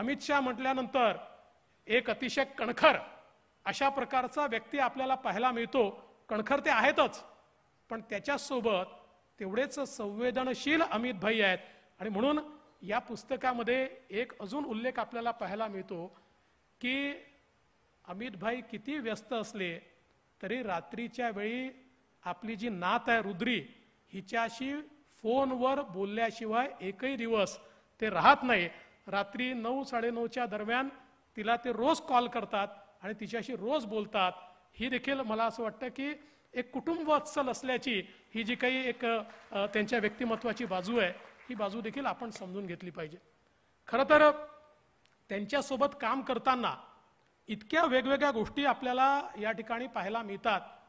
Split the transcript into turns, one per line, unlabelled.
अमित शाह म्हटल्यानंतर एक अतिशय कणखर अशा प्रकारचा व्यक्ती आपल्याला पाहायला मिळतो कणखर ते आहेतच पण त्याच्यासोबत तेवढेच संवेदनशील अमित भाई आहेत आणि म्हणून या पुस्तकामध्ये एक अजून उल्लेख आपल्याला पाहायला मिळतो की अमित भाई किती व्यस्त असले तरी रात्रीच्या वेळी आपली जी नात आहे रुद्री हिच्याशी फोनवर बोलल्याशिवाय एकही दिवस ते राहत नाही रात्री नऊ साडेनऊच्या दरम्यान तिला ते रोज कॉल करतात आणि तिच्याशी रोज बोलतात ही देखील मला असं वाटतं की एक कुटुंबवत्सल असल्याची ही जी काही एक त्यांच्या व्यक्तिमत्वाची बाजू आहे ही बाजू देखील आपण समजून घेतली पाहिजे खरं तर त्यांच्यासोबत काम करताना इतक्या वेगवेगळ्या गोष्टी आपल्याला या ठिकाणी
पाहायला मिळतात